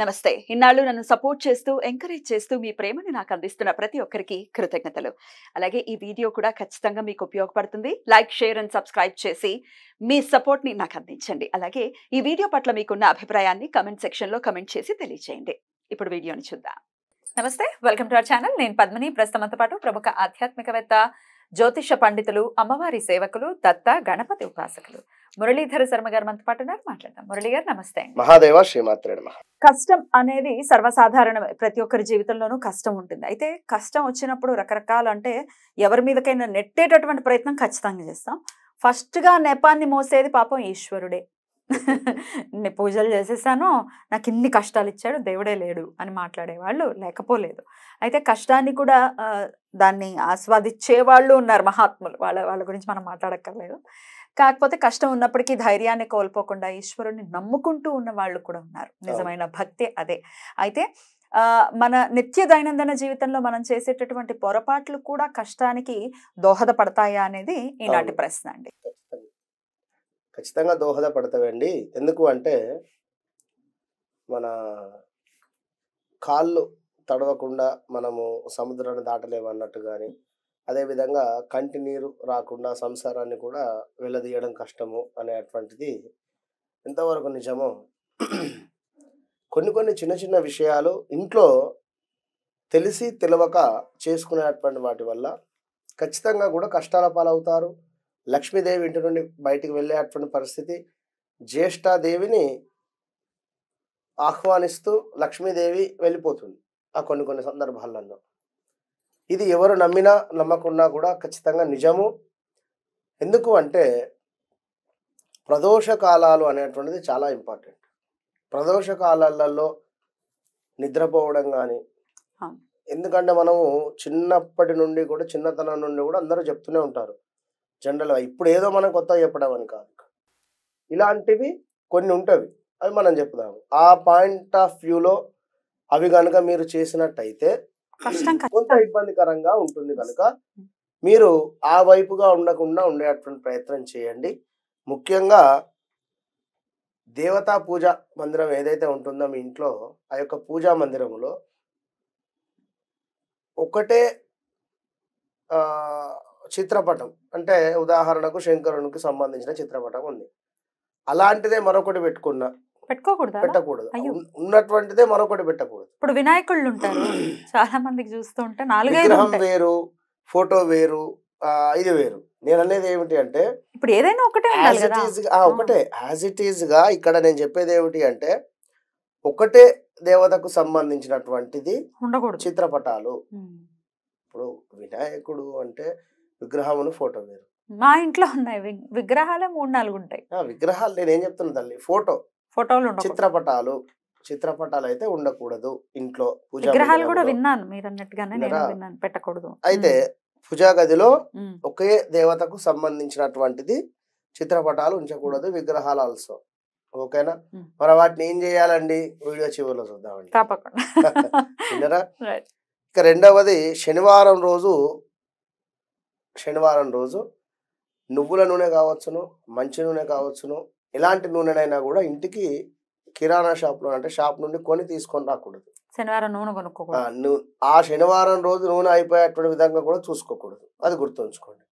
నమస్తే ఇన్నాళ్ళు నన్ను సపోర్ట్ చేస్తూ ఎంకరేజ్ చేస్తూ మీ ప్రేమను నాకు అందిస్తున్న ప్రతి ఒక్కరికి కృతజ్ఞతలు అలాగే ఈ వీడియో కూడా ఖచ్చితంగా మీకు ఉపయోగపడుతుంది లైక్ షేర్ అండ్ సబ్స్క్రైబ్ చేసి మీ సపోర్ట్ని నాకు అందించండి అలాగే ఈ వీడియో పట్ల మీకున్న అభిప్రాయాన్ని కమెంట్ సెక్షన్లో కమెంట్ చేసి తెలియజేయండి ఇప్పుడు వీడియోని చూద్దాం నమస్తే వెల్కమ్ టు అవర్ ఛానల్ నేను పద్మని ప్రస్తుతంతో పాటు ప్రముఖ ఆధ్యాత్మికవేత్త జ్యోతిష పండితులు అమ్మవారి సేవకులు దత్త గణపతి ఉపాసకులు మురళీధర శర్మ గారు మనతో పాటు ఉన్నారు మాట్లాడదాం మురళి గారు నమస్తే మహాదేవ శ్రీమాత్రే కష్టం అనేది సర్వసాధారణం ప్రతి ఒక్కరి జీవితంలోనూ కష్టం ఉంటుంది అయితే కష్టం వచ్చినప్పుడు రకరకాలు అంటే ఎవరి మీదకైనా నెట్టేటటువంటి ప్రయత్నం ఖచ్చితంగా చేస్తాం ఫస్ట్గా నెపాన్ని మోసేది పాపం ఈశ్వరుడే నేను పూజలు చేసేసాను నాకు ఇన్ని కష్టాలు ఇచ్చాడు దేవుడే లేడు అని మాట్లాడేవాళ్ళు లేకపోలేదు అయితే కష్టాన్ని కూడా దాన్ని ఆస్వాదించే వాళ్ళు ఉన్నారు మహాత్ములు వాళ్ళ వాళ్ళ గురించి మనం మాట్లాడక్కర్లేదు కాకపోతే కష్టం ఉన్నప్పటికీ ధైర్యాన్ని కోల్పోకుండా ఈశ్వరుని నమ్ముకుంటూ ఉన్న వాళ్ళు కూడా ఉన్నారు నిజమైన భక్తి అదే అయితే మన నిత్య దైనందిన జీవితంలో మనం చేసేటటువంటి పొరపాట్లు కూడా కష్టానికి దోహదపడతాయా అనేది ఈనాటి ప్రశ్న అండి ఖచ్చితంగా దోహదపడతాయండి ఎందుకు అంటే మన కాళ్ళు తడవకుండా మనము సముద్రాన్ని దాటలేమన్నట్టు కానీ అదేవిధంగా కంటి నీరు రాకుండా సంసారాన్ని కూడా వెళ్ళదీయడం కష్టము అనేటువంటిది ఎంతవరకు నిజమో కొన్ని కొన్ని చిన్న చిన్న విషయాలు ఇంట్లో తెలిసి తెలవక చేసుకునేటువంటి వాటి వల్ల ఖచ్చితంగా కూడా కష్టాల పాలవుతారు లక్ష్మీదేవి ఇంటి నుండి బయటికి వెళ్ళేటువంటి పరిస్థితి జ్యేష్ఠాదేవిని ఆహ్వానిస్తూ లక్ష్మీదేవి వెళ్ళిపోతుంది ఆ కొన్ని కొన్ని సందర్భాలలో ఇది ఎవరు నమ్మినా నమ్మకున్నా కూడా ఖచ్చితంగా నిజము ఎందుకు అంటే ప్రదోష కాలాలు అనేటువంటిది చాలా ఇంపార్టెంట్ ప్రదోష కాలాలలో నిద్రపోవడం కానీ ఎందుకంటే మనము చిన్నప్పటి నుండి కూడా చిన్నతనం నుండి కూడా అందరూ చెప్తూనే ఉంటారు జనరల్గా ఇప్పుడు ఏదో మనం కొత్తగా చెప్పడం అని కాదు ఇలాంటివి కొన్ని ఉంటవి అవి మనం చెప్దాము ఆ పాయింట్ ఆఫ్ వ్యూలో అవి కనుక మీరు చేసినట్టయితే కొంత ఇబ్బందికరంగా ఉంటుంది కనుక మీరు ఆ వైపుగా ఉండకుండా ఉండేటువంటి ప్రయత్నం చేయండి ముఖ్యంగా దేవతా పూజ మందిరం ఏదైతే ఉంటుందో మీ ఇంట్లో ఆ యొక్క పూజా మందిరంలో ఒకటే చిత్రపటం అంటే ఉదాహరణకు శంకరునికి సంబంధించిన చిత్రపటం ఉంది అలాంటిదే మరొకటి పెట్టుకున్నా పెట్టుకోకూడదు పెట్టకూడదు ఉన్నటువంటిదే మరొకటి పెట్టకూడదు ఇప్పుడు వినాయకుళ్ళు ఉంటారు చాలా మందికి చూస్తూ ఉంటే నాలుగైదు వేరు ఫోటో వేరు ఇది వేరు నేను అనేది ఏమిటి అంటే ఇప్పుడు ఏదైనా ఒకటే ఒకటే యాజ్ ఇట్ ఈస్ గా ఇక్కడ నేను చెప్పేది ఏమిటి అంటే ఒకటే దేవతకు సంబంధించినటువంటిది ఉండకూడదు చిత్రపటాలు ఇప్పుడు వినాయకుడు అంటే విగ్రహమును ఫోటో వేరు మా ఇంట్లో ఉన్నాయి విగ్రహాలే మూడు నాలుగు ఉంటాయి విగ్రహాలు నేను ఏం చెప్తున్నా తల్లి ఫోటో ఫోటోలు చిత్రపటాలు చిత్రపటాలు అయితే ఉండకూడదు ఇంట్లో పూజ విగ్రహాలు కూడా విన్నాను మీరు అన్నట్టుగానే విన్నాను పెట్టకూడదు అయితే పూజా గదిలో ఒకే దేవతకు సంబంధించినటువంటిది చిత్రపటాలు ఉంచకూడదు విగ్రహాలు ఆల్సో ఓకేనా మరి వాటిని ఏం చేయాలండి వీడియో చివరిలో చూద్దామండి తప్పకుండా ఇక రెండవది శనివారం రోజు శనివారం రోజు నువ్వుల నూనె కావచ్చును మంచి నూనె కావచ్చును ఎలాంటి నూనెనైనా కూడా ఇంటికి కిరాణా షాప్లో అంటే షాప్ నుండి కొని తీసుకొని రాకూడదు శనివారం నూనె కొనుక్కోకూడదు ఆ శనివారం రోజు నూనె అయిపోయేటువంటి విధంగా కూడా చూసుకోకూడదు అది గుర్తుంచుకోండి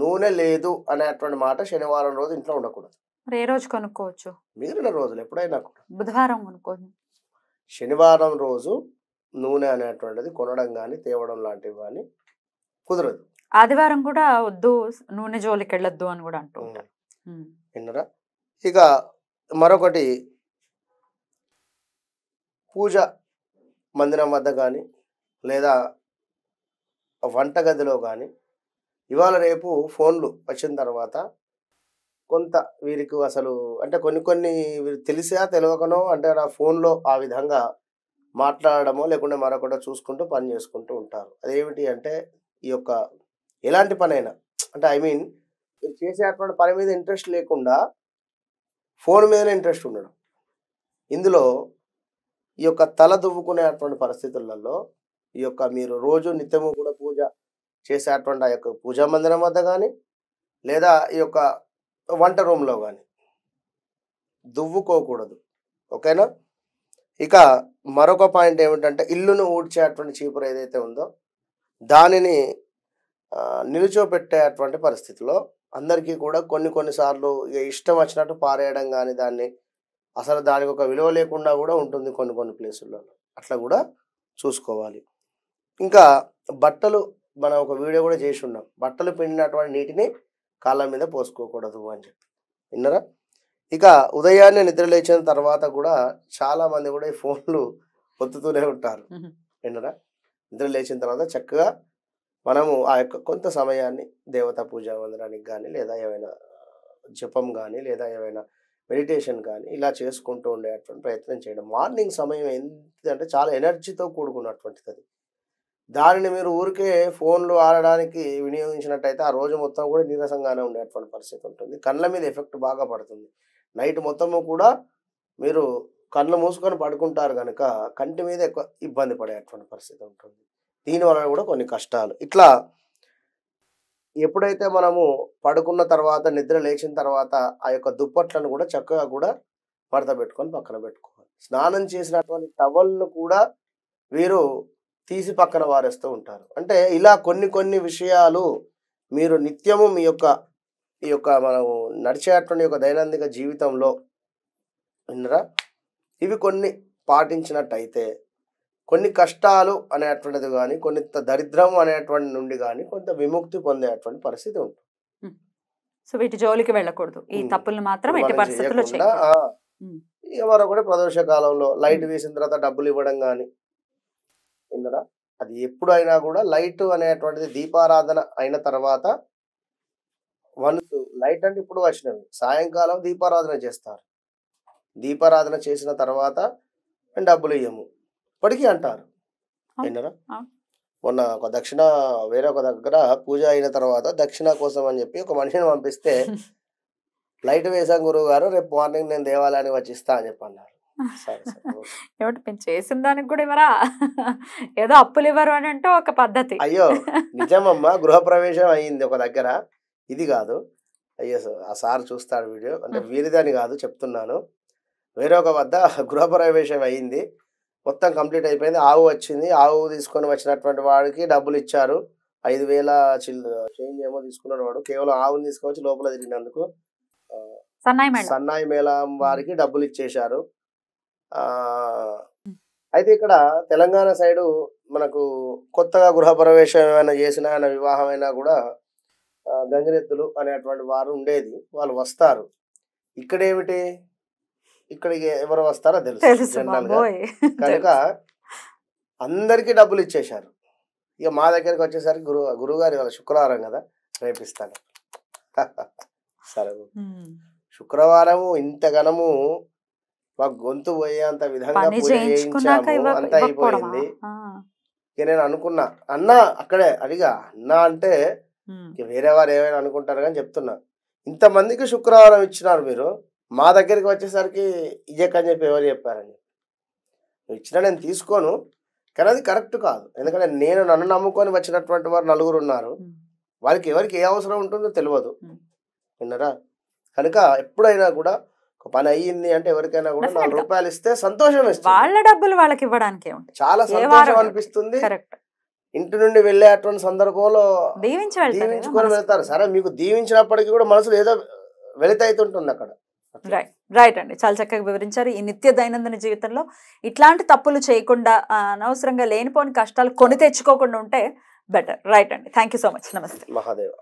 నూనె లేదు అనేటువంటి మాట శనివారం రోజు ఇంట్లో ఉండకూడదు మరి ఏ రోజు కొనుక్కోవచ్చు మిగిలిన రోజులు ఎప్పుడైనా కూడా బుధవారం కొనుక్కోవచ్చు శనివారం రోజు నూనె అనేటువంటిది కొనడం కానీ తేవడం లాంటివి కానీ కుదరదు ఆదివారం కూడా వద్దు నూనె జోలికి వెళ్ళొద్దు అని కూడా అంటూ ఉంటారు విన్నరా ఇక మరొకటి పూజ మందిరం వద్ద కానీ లేదా వంటగదిలో కానీ ఇవాళ రేపు ఫోన్లు వచ్చిన తర్వాత కొంత వీరికి అసలు అంటే కొన్ని కొన్ని వీరు తెలిసా తెలియకనో అంటే నా ఫోన్లో ఆ విధంగా మాట్లాడడమో లేకుంటే మరొకటో చూసుకుంటూ పని చేసుకుంటూ ఉంటారు అదేమిటి అంటే ఈ యొక్క ఎలాంటి పనైనా అంటే ఐ మీన్ చేసే అటువంటి పని మీద ఇంట్రెస్ట్ లేకుండా ఫోన్ మీదనే ఇంట్రెస్ట్ ఉండడం ఇందులో ఈ యొక్క తల దువ్వుకునేటువంటి పరిస్థితులలో ఈ యొక్క మీరు రోజు నిత్యము కూడా పూజ చేసేటువంటి ఆ యొక్క పూజా మందిరం వద్ద కానీ లేదా ఈ యొక్క వంట రూమ్లో కానీ దువ్వుకోకూడదు ఓకేనా ఇక మరొక పాయింట్ ఏమిటంటే ఇల్లును ఊడ్చేటువంటి చీపురు ఏదైతే ఉందో దానిని నిలుచోబెట్టేటువంటి పరిస్థితిలో అందరికీ కూడా కొన్ని కొన్నిసార్లు ఇక ఇష్టం వచ్చినట్టు పారేయడం కానీ దాన్ని అసలు దానికి ఒక విలువ లేకుండా కూడా ఉంటుంది కొన్ని కొన్ని ప్లేసుల్లో అట్లా కూడా చూసుకోవాలి ఇంకా బట్టలు మనం ఒక వీడియో కూడా చేసి ఉన్నాం బట్టలు పిండినటువంటి నీటిని కాళ్ళ మీద పోసుకోకూడదు అని చెప్పి విన్నరా ఇక ఉదయాన్నే నిద్ర లేచిన తర్వాత కూడా చాలా మంది కూడా ఈ ఫోన్లు పొత్తుతూనే ఉంటారు విన్నరా నిద్ర లేచిన తర్వాత చక్కగా మనము ఆ యొక్క కొంత సమయాన్ని దేవతా పూజా వందడానికి కానీ లేదా ఏమైనా జపం కానీ లేదా ఏమైనా మెడిటేషన్ కానీ ఇలా చేసుకుంటూ ఉండేటువంటి ప్రయత్నం చేయడం మార్నింగ్ సమయం ఏంటంటే చాలా ఎనర్జీతో కూడుకున్నటువంటిది అది దానిని మీరు ఊరికే ఫోన్లు ఆడడానికి వినియోగించినట్టయితే ఆ రోజు మొత్తం కూడా నీరసంగానే ఉండేటువంటి పరిస్థితి ఉంటుంది కళ్ళ మీద ఎఫెక్ట్ బాగా పడుతుంది నైట్ మొత్తము కూడా మీరు కళ్ళు మూసుకొని పడుకుంటారు కనుక కంటి మీద ఎక్కువ ఇబ్బంది పడేటువంటి పరిస్థితి ఉంటుంది దీనివలన కూడా కొన్ని కష్టాలు ఇట్లా ఎప్పుడైతే మనము పడుకున్న తర్వాత నిద్ర లేచిన తర్వాత ఆ యొక్క దుప్పట్లను కూడా చక్కగా కూడా మడత పెట్టుకొని పక్కన పెట్టుకోవాలి స్నానం చేసినటువంటి టవల్ను కూడా వీరు తీసి పక్కన వారేస్తూ ఉంటారు అంటే ఇలా కొన్ని కొన్ని విషయాలు మీరు నిత్యము మీ యొక్క ఈ యొక్క మనము నడిచేటువంటి యొక్క దైనందిక జీవితంలో ఇవి కొన్ని పాటించినట్టయితే కొన్ని కష్టాలు అనేటువంటిది కానీ కొన్ని దరిద్రం అనేటువంటి నుండి కానీ కొంత విముక్తి పొందేటువంటి పరిస్థితి ఉంటుంది సో వీటి జోలికి వెళ్ళకూడదు ఈ తప్పులు మాత్రం ఎవరో కూడా ప్రదోష కాలంలో లైట్ వేసిన తర్వాత డబ్బులు ఇవ్వడం కానీ ఇందరా అది అయినా కూడా లైట్ అనేటువంటిది దీపారాధన అయిన తర్వాత వన్స్ లైట్ అంటే ఇప్పుడు వచ్చినవి సాయంకాలం దీపారాధన చేస్తారు దీపారాధన చేసిన తర్వాత డబ్బులు ఇయ్యము ఇప్పటికీ అంటారు విన్నారా మొన్న ఒక దక్షిణ వేరే ఒక దగ్గర పూజ అయిన తర్వాత దక్షిణ కోసం అని చెప్పి ఒక మనిషిని పంపిస్తే లైట్ వేసాం గురువు గారు రేపు మార్నింగ్ నేను దేవాలయానికి వచ్చి ఇస్తా అని చెప్పి అన్నారు చేసిన దానికి కూడా ఇవరా ఏదో అప్పులు ఇవ్వరు అని అంటే ఒక పద్ధతి అయ్యో నిజమమ్మా గృహప్రవేశం అయ్యింది ఒక దగ్గర ఇది కాదు అయ్యో ఆ సార్ చూస్తాడు వీడియో అంటే వీరిదని కాదు చెప్తున్నాను వేరొక వద్ద గృహప్రవేశం అయ్యింది మొత్తం కంప్లీట్ అయిపోయింది ఆవు వచ్చింది ఆవు తీసుకొని వచ్చినటువంటి వాడికి డబ్బులు ఇచ్చారు ఐదు వేల చేంజ్ ఏమో తీసుకున్నాడు వాడు కేవలం ఆవుని తీసుకొచ్చి లోపల తిరిగినందుకు సన్నాయి మేళం వారికి డబ్బులు ఇచ్చేశారు అయితే ఇక్కడ తెలంగాణ సైడు మనకు కొత్తగా గృహప్రవేశం ఏమైనా చేసిన ఆయన వివాహమైనా కూడా గంగిరెద్దులు అనేటువంటి వారు ఉండేది వాళ్ళు వస్తారు ఇక్కడేమిటి ఇక్కడికి ఎవరు వస్తారో తెలుసు జనరల్ గా కనుక అందరికీ డబ్బులు ఇచ్చేశారు ఇక మా దగ్గరికి వచ్చేసరికి గురువు గురువుగారు ఇవాళ శుక్రవారం కదా రేపిస్తాను సరే శుక్రవారం ఇంతగనము మా గొంతు పోయేంత విధంగా అంత అయిపోయింది ఇక నేను అనుకున్నా అన్నా అక్కడే అడిగా అన్నా అంటే వేరే వారు ఏమైనా అనుకుంటారు కానీ చెప్తున్నా ఇంతమందికి శుక్రవారం ఇచ్చినారు మీరు మా దగ్గరికి వచ్చేసరికి అని చెప్పి ఎవరు చెప్పారని ఇచ్చిన ఇచ్చినా నేను తీసుకోను కానీ అది కరెక్ట్ కాదు ఎందుకంటే నేను నన్ను నమ్ముకొని వచ్చినటువంటి వారు నలుగురు ఉన్నారు వాళ్ళకి ఎవరికి ఏ అవసరం ఉంటుందో తెలియదు విన్నారా కనుక ఎప్పుడైనా కూడా ఒక పని అయ్యింది అంటే ఎవరికైనా కూడా నాలుగు రూపాయలు ఇస్తే సంతోషం ఇస్తుంది వాళ్ళ డబ్బులు వాళ్ళకి ఇవ్వడానికి చాలా సంతోషం అనిపిస్తుంది ఇంటి నుండి వెళ్ళే అటువంటి సందర్భంలో దీవించుకొని వెళ్తారు సరే మీకు దీవించినప్పటికీ కూడా మనసులో ఏదో వెళిత అక్కడ రైట్ రైట్ అండి చాలా చక్కగా వివరించారు ఈ నిత్య దైనందిన జీవితంలో ఇట్లాంటి తప్పులు చేయకుండా అనవసరంగా లేనిపోని కష్టాలు కొని తెచ్చుకోకుండా ఉంటే బెటర్ రైట్ అండి థ్యాంక్ సో మచ్ నమస్తే మహాదేవ్